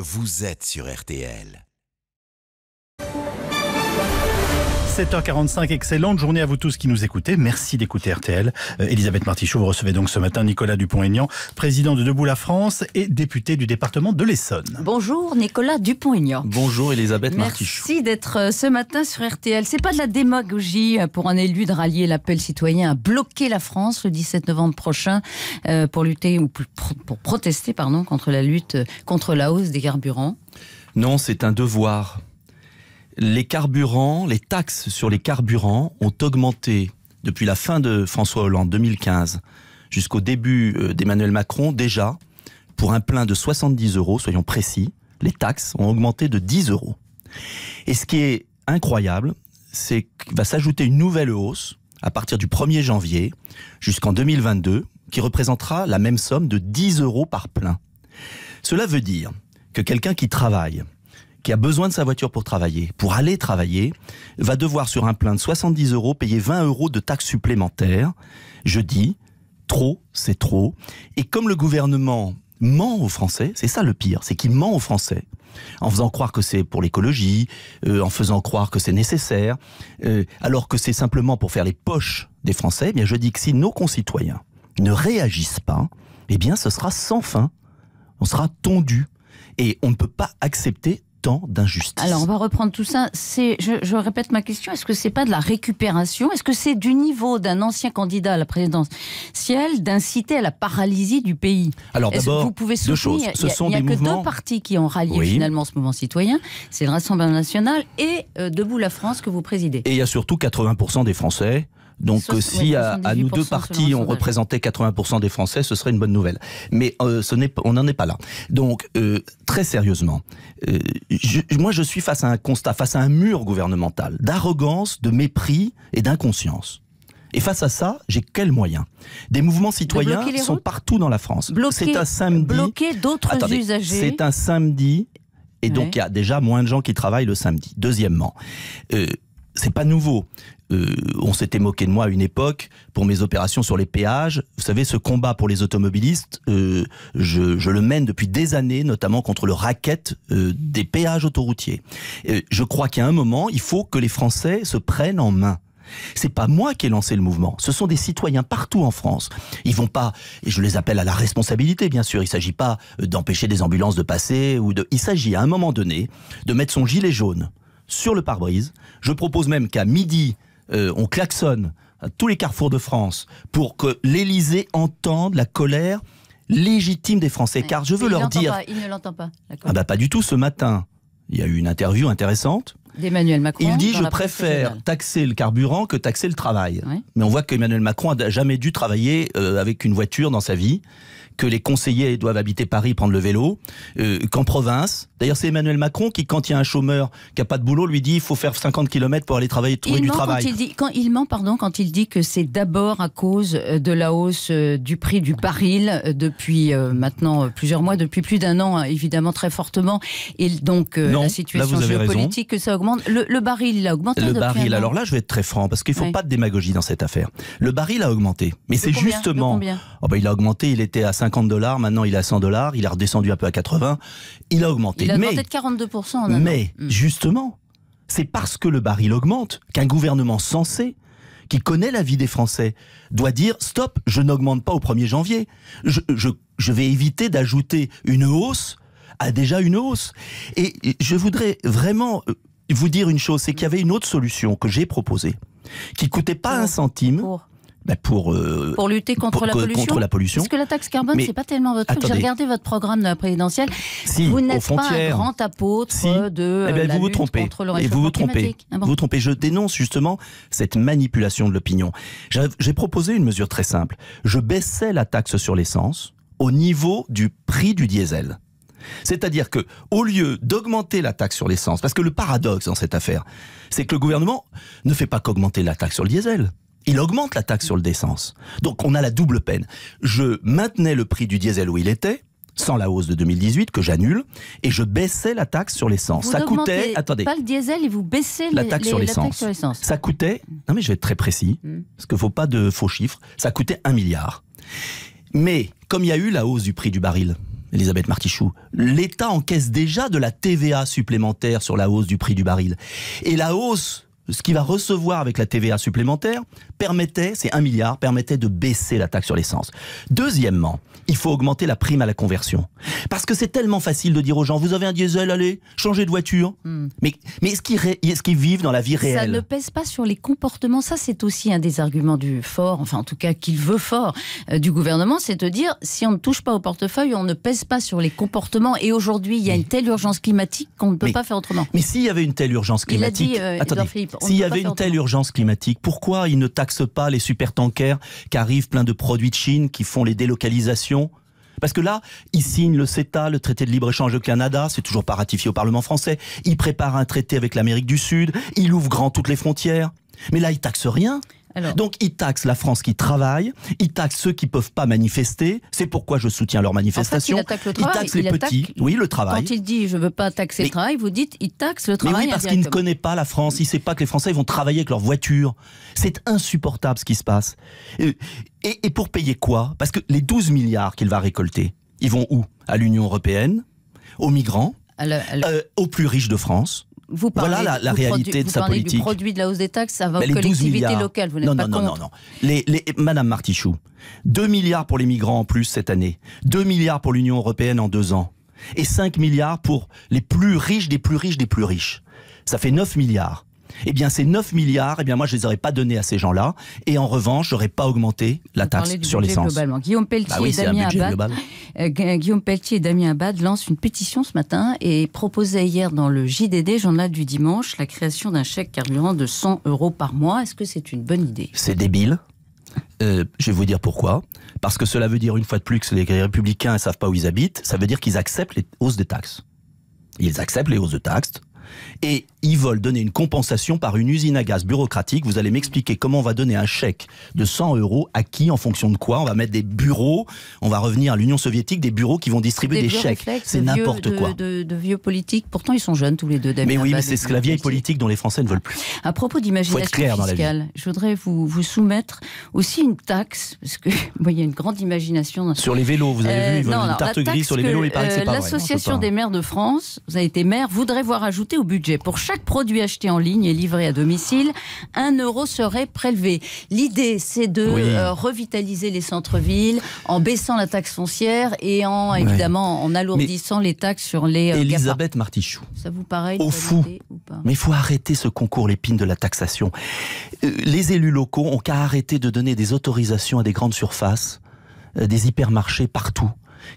Vous êtes sur RTL. 7h45, excellente journée à vous tous qui nous écoutez. Merci d'écouter RTL. Euh, Elisabeth Martichoux, vous recevez donc ce matin Nicolas Dupont-Aignan, président de Debout la France et député du département de l'Essonne. Bonjour Nicolas Dupont-Aignan. Bonjour Elisabeth Martichoux. Merci d'être euh, ce matin sur RTL. C'est pas de la démagogie euh, pour un élu de rallier l'appel citoyen à bloquer la France le 17 novembre prochain pour lutter ou pour protester pardon, contre la lutte contre la hausse des carburants. Non, c'est un devoir les carburants, les taxes sur les carburants ont augmenté depuis la fin de François Hollande 2015 jusqu'au début euh, d'Emmanuel Macron déjà pour un plein de 70 euros, soyons précis, les taxes ont augmenté de 10 euros. Et ce qui est incroyable, c'est qu'il va s'ajouter une nouvelle hausse à partir du 1er janvier jusqu'en 2022 qui représentera la même somme de 10 euros par plein. Cela veut dire que quelqu'un qui travaille qui a besoin de sa voiture pour travailler, pour aller travailler, va devoir sur un plein de 70 euros payer 20 euros de taxes supplémentaires. Je dis, trop, c'est trop. Et comme le gouvernement ment aux Français, c'est ça le pire, c'est qu'il ment aux Français, en faisant croire que c'est pour l'écologie, euh, en faisant croire que c'est nécessaire, euh, alors que c'est simplement pour faire les poches des Français, eh bien je dis que si nos concitoyens ne réagissent pas, eh bien ce sera sans fin, on sera tondu, et on ne peut pas accepter tant d'injustice. Alors, on va reprendre tout ça. C'est, je, répète ma question. Est-ce que c'est pas de la récupération Est-ce que c'est du niveau d'un ancien candidat à la présidence Ciel, d'inciter à la paralysie du pays Alors d'abord, vous pouvez deux Ce il n'y a, que deux partis qui ont rallié finalement ce mouvement citoyen. C'est le Rassemblement national et euh, Debout la France que vous présidez. Et il y a surtout 80% des Français donc si à, nous deux partis on représentait 80% des Français, ce serait une bonne nouvelle. Mais euh, ce n'est, on n'en est pas là. Donc euh, très sérieusement, euh, moi je suis face à un constat, face à un mur gouvernemental d'arrogance, de mépris et d'inconscience. Et face à ça, j'ai quels moyens Des mouvements citoyens sont partout dans la France. C'est un samedi. Bloquer d'autres usagers. C'est un samedi, et donc il y a déjà moins de gens qui travaillent le samedi. Deuxièmement, c'est pas nouveau. Euh, on s'était moqué de moi à une époque pour mes opérations sur les péages. Vous savez, ce combat pour les automobilistes, euh, je, le mène depuis des années, notamment contre le racket euh, des péages autoroutiers. je crois qu'à un moment, il faut que les Français se prennent en main. C'est pas moi qui ai lancé le mouvement. Ce sont des citoyens partout en France. Ils vont pas, et je les appelle à la responsabilité, bien sûr. Il s'agit pas d'empêcher des ambulances de passer ou de, il s'agit à un moment donné de mettre son gilet jaune, sur le pare-brise. Je propose même qu'à midi, euh, on klaxonne à tous les carrefours de France pour que l'Élysée entende la colère légitime des Français. Car je veux leur dire... Pas, il ne l'entend pas. ah bah pas du tout ce matin. Il y a eu une interview intéressante. D'Emmanuel Macron. Il dit je préfère taxer le carburant que taxer le travail. Mais on voit qu'Emmanuel Macron n'a jamais dû travailler euh, avec une voiture dans sa vie que les conseillers doivent habiter Paris, prendre le vélo, euh, qu'en province. D'ailleurs, c'est Emmanuel Macron qui, quand il y a un chômeur qui n'a pas de boulot, lui dit il faut faire 50 km pour aller travailler, trouver du travail. Quand il, ment pardon, quand il dit que c'est d'abord à cause euh, de la hausse euh, du prix du baril depuis maintenant plusieurs mois, depuis plus d'un an, hein, évidemment très fortement, et donc la situation géopolitique que ça augmente. Le, baril, il a augmenté. Le baril, alors là, je vais être très franc, parce qu'il ne faut pas de démagogie dans cette affaire. Le baril a augmenté, mais c'est justement... Oh, bah, il a augmenté, il était à 5 50 dollars, maintenant il est à 100 dollars, il a redescendu un peu à 80, il a augmenté. Il a augmenté de 42% Mais hmm. justement, c'est parce que le baril augmente qu'un gouvernement censé qui connaît la vie des Français, doit dire stop, je n'augmente pas au 1er janvier. Je, vais éviter d'ajouter une hausse à déjà une hausse. Et je voudrais vraiment euh, vous dire une chose, c'est qu'il y avait une autre solution que j'ai proposée, qui coûtait pas un centime. Bah, pour, euh, pour lutter contre, la, pollution. contre la Parce que la taxe carbone, c'est pas tellement votre truc. J'ai regardé votre programme présidentiel. vous n'êtes pas un grand apôtre de eh ben, euh, la vous lutte vous trompez. contre le réchauffement vous vous trompez. Ah vous vous trompez. Je dénonce justement cette manipulation de l'opinion. J'ai proposé une mesure très simple. Je baissais la taxe sur l'essence au niveau du prix du diesel. C'est-à-dire que, au lieu d'augmenter la taxe sur l'essence, parce que le paradoxe dans cette affaire, c'est que le gouvernement ne fait pas qu'augmenter la taxe sur le diesel il augmente la taxe sur le décence. Donc on a la double peine. Je maintenais le prix du diesel où il était, sans la hausse de 2018 que j'annule et je baissais la taxe sur l'essence. Ça coûtait, attendez, pas le diesel et vous baissez la taxe sur l'essence. Ça coûtait, non mais je vais être très précis mm. parce qu'il faut pas de faux chiffres. Ça coûtait un milliard. Mais comme il y a eu la hausse du prix du baril, Elisabeth Martichoux, l'État encaisse déjà de la TVA supplémentaire sur la hausse du prix du baril et la hausse ce qu'il va recevoir avec la TVA supplémentaire permettait, c'est un milliard, permettait de baisser la taxe sur l'essence. Deuxièmement, il faut augmenter la prime à la conversion. Parce que c'est tellement facile de dire aux gens, vous avez un diesel, allez, changez de voiture. Hmm. Mais, mais est-ce qu'ils vivent dans la vie réelle Ça ne pèse pas sur les comportements. Ça, c'est aussi un des arguments du fort, enfin en tout cas qu'il veut fort euh, du gouvernement, c'est de dire, si on ne touche pas au portefeuille, on ne pèse pas sur les comportements. Et aujourd'hui, il y a une telle urgence climatique qu'on ne peut pas faire autrement. Mais s'il y avait une telle urgence climatique... Il dit, euh, s'il y avait une telle urgence climatique, pourquoi il ne taxe pas les supertankers qui arrivent plein de produits de Chine, qui font les délocalisations parce que là, ils signent le CETA, le traité de libre-échange au Canada, c'est toujours pas ratifié au Parlement français. Il prépare un traité avec l'Amérique du Sud, il ouvre grand toutes les frontières. Mais là, ils taxe rien. Donc il taxe la France qui travaille, il taxe ceux qui ne peuvent pas manifester. C'est pourquoi je soutiens leur manifestation. il taxe les petits. Oui, le travail. Quand il dit je veux pas taxer le travail, vous dites il taxe le travail. oui, parce qu'il ne connaît pas la France. Il sait pas que les Français vont travailler avec leur voiture. C'est insupportable ce qui se passe. Et, pour payer quoi Parce que les 12 milliards qu'il va récolter, ils vont où À l'Union européenne, aux migrants, euh, aux plus riches de France vous parlez, voilà la, réalité de sa politique. Du produit de la hausse des taxes, ça va aux collectivités locales. Vous n'êtes pas non, Non, non, les, Madame Martichoux, 2 milliards pour les migrants en plus cette année, 2 milliards pour l'Union européenne en deux ans, et 5 milliards pour les plus riches des plus riches des plus riches. Ça fait 9 milliards. Eh bien, ces 9 milliards, eh bien, moi, je ne les aurais pas donnés à ces gens-là. Et en revanche, j'aurais pas augmenté la taxe sur l'essence. Guillaume Pelletier, bah et Abad, euh, Guillaume Pelletier et Damien Abad lancent une pétition ce matin et proposaient hier dans le JDD, journal du dimanche, la création d'un chèque carburant de 100 euros par mois. Est-ce que c'est une bonne idée C'est débile. Euh, je vais vous dire pourquoi. Parce que cela veut dire une fois de plus que les républicains ne savent pas où ils habitent. Ça veut dire qu'ils acceptent les hausses des taxes. Ils acceptent les hausses de taxes. Et ils veulent donner une compensation par une usine à gaz bureaucratique. Vous allez m'expliquer comment on va donner un chèque de 100 euros à qui, en fonction de quoi. On va mettre des bureaux, on va revenir à l'Union soviétique, des bureaux qui vont distribuer des, chèques. C'est n'importe quoi. De, de, de, vieux politiques, pourtant ils sont jeunes tous les deux. Mais oui, mais c'est ce la vieille politique dont les Français ne veulent plus. À propos d'imagination fiscale, je voudrais vous, soumettre aussi une taxe, parce que il y a une grande imagination. Sur les vélos, vous avez vu, euh, une tarte grise sur les vélos, euh, L'association des maires de France, vous avez été maire, voudrait voir ajouter au budget pour chaque produit acheté en ligne et livré à domicile, un euro serait prélevé. L'idée, c'est de euh, revitaliser les centres-villes en baissant la taxe foncière et en, évidemment, en alourdissant les taxes sur les. Euh, Elisabeth Martichoux. Ça vous paraît Au fou. Mais il faut arrêter ce concours l'épine de la taxation. Euh, les élus locaux ont qu'à arrêter de donner des autorisations à des grandes surfaces, des hypermarchés partout,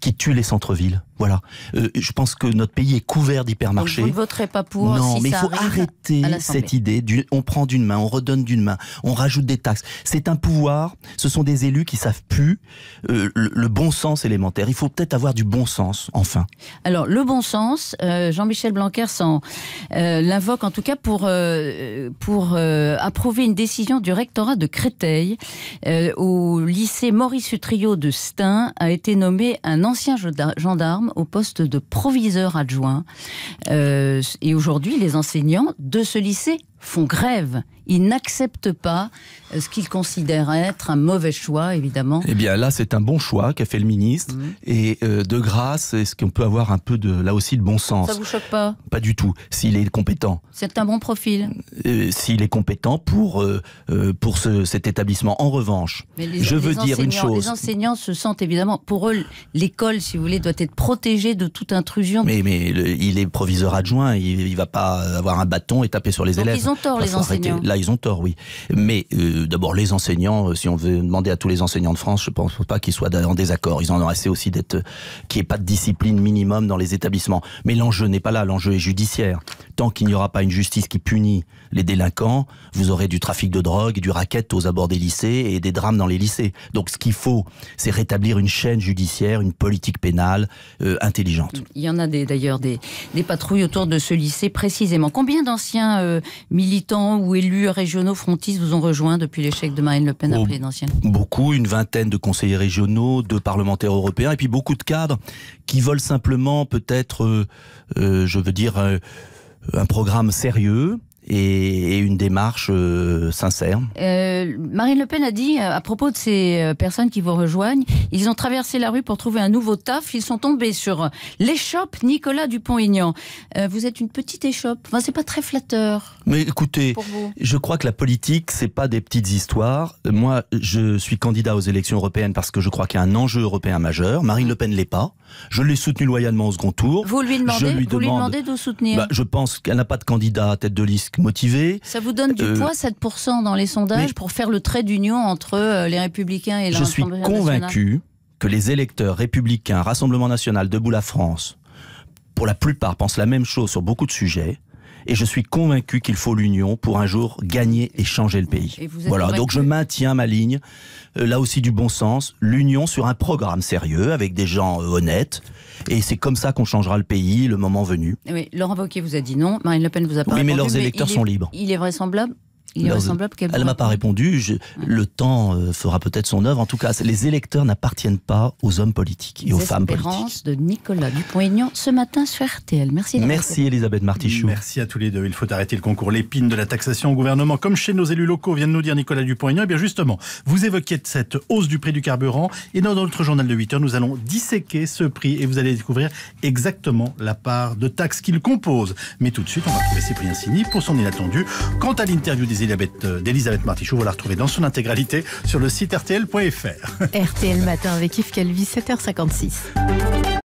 qui tuent les centres-villes. Voilà. Euh, je pense que notre pays est couvert d'hypermarchés. Vous ne voterez pas pour. Non, mais il faut arrêter cette idée. Du, on prend d'une main, on redonne d'une main, on rajoute des taxes. C'est un pouvoir. Ce sont des élus qui savent plus euh, le, bon sens élémentaire. Il faut peut-être avoir du bon sens, enfin. Alors, le bon sens, euh, Jean-Michel Blanquer l'invoque en tout cas pour, pour approuver une décision du rectorat de Créteil. au lycée Maurice Utrio de Stein a été nommé un ancien gendarme au poste de proviseur adjoint. Euh, et aujourd'hui, les enseignants de ce lycée font grève. Ils n'acceptent pas euh, ce qu'ils considèrent être un mauvais choix, évidemment. Eh bien là, c'est un bon choix qu'a fait le ministre. Mhm. Et euh, de grâce, est-ce qu'on peut avoir un peu de, là aussi, de bon sens Ça vous choque pas Pas du tout, s'il est compétent. C'est un bon profil. Euh, s'il est compétent pour, pour cet établissement. En revanche, les, je veux dire une chose. Les enseignants se sentent évidemment, pour eux, l'école, si vous voulez, doit être protégée de toute intrusion. Mais, mais il est proviseur adjoint, il ne va pas avoir un bâton et taper sur les élèves ils ont tort, les enseignants. Là, ils ont tort, oui. Mais euh, d'abord, les enseignants, euh, si on veut demander à tous les enseignants de France, je ne pense pas qu'ils soient en désaccord. Ils en ont assez aussi d'être euh, qu'il n'y ait pas de discipline minimum dans les établissements. Mais l'enjeu n'est pas là, l'enjeu est judiciaire. Tant qu'il n'y aura pas une justice qui punit les délinquants, vous aurez du trafic de drogue, du racket aux abords des lycées et des drames dans les lycées. Donc ce qu'il faut, c'est rétablir une chaîne judiciaire, une politique pénale intelligente. Il y en a d'ailleurs des, patrouilles autour de ce lycée précisément. Combien d'anciens militants ou élus régionaux frontistes vous ont rejoint depuis l'échec de Marine Le Pen à oh, la présidentielle Beaucoup, une vingtaine de conseillers régionaux, de parlementaires européens, et puis beaucoup de cadres qui veulent simplement peut-être, euh, euh, je veux dire, euh, un programme sérieux, et, une démarche euh, sincère. Euh, Marine Le Pen a dit euh, à propos de ces personnes qui vous rejoignent, ils ont traversé la rue pour trouver un nouveau taf, ils sont tombés sur l'échoppe Nicolas Dupont-Aignan. vous êtes une petite échoppe, enfin, c'est pas très flatteur. Mais écoutez, je crois que la politique, c'est pas des petites histoires. Moi, je suis candidat aux élections européennes parce que je crois qu'il y a un enjeu européen majeur. Marine Le Pen l'est pas. Je l'ai soutenu loyalement au second tour. Vous lui demandez, de vous soutenir bah, Je pense qu'elle n'a pas de candidat à tête de liste motivés. Ça vous donne du euh, poids, 7% dans les sondages, pour faire le trait d'union entre euh, les Républicains et la Je suis convaincu que les électeurs républicains, Rassemblement national, Debout la France, pour la plupart, pensent la même chose sur beaucoup de sujets. Et je suis convaincu qu'il faut l'union pour un jour gagner et changer le pays. Voilà, donc je maintiens ma ligne, euh, là aussi du bon sens, l'union sur un programme sérieux, avec des gens euh, honnêtes. Et c'est comme ça qu'on changera le pays, le moment venu. Laurent Wauquiez vous a dit non, Marine Le Pen vous a pas mais leurs électeurs sont libres. Il est vraisemblable elle ne Elle m'a pas répondu. Ah. Le temps euh, fera peut-être son œuvre. En tout cas, les électeurs n'appartiennent pas aux hommes politiques et aux femmes politiques. de Nicolas Dupont-Aignan ce matin sur RTL. Merci. Merci Elisabeth Martichoux. Merci à tous les deux. Il faut arrêter le concours. L'épine de la taxation au gouvernement, comme chez nos élus locaux, vient de nous dire Nicolas Dupont-Aignan. Et eh bien justement, vous évoquiez cette hausse du prix du carburant. Et dans notre journal de 8 heures, nous allons disséquer ce prix et vous allez découvrir exactement la part de taxes qu'il compose. Mais tout de suite, on va trouver Cyprien Sini pour son inattendu. Quant à l'interview des d'Elisabeth euh, Martichou Vous la retrouvez dans son intégralité sur le site rtl.fr. RTL Matin avec Yves Calvi, 7h56.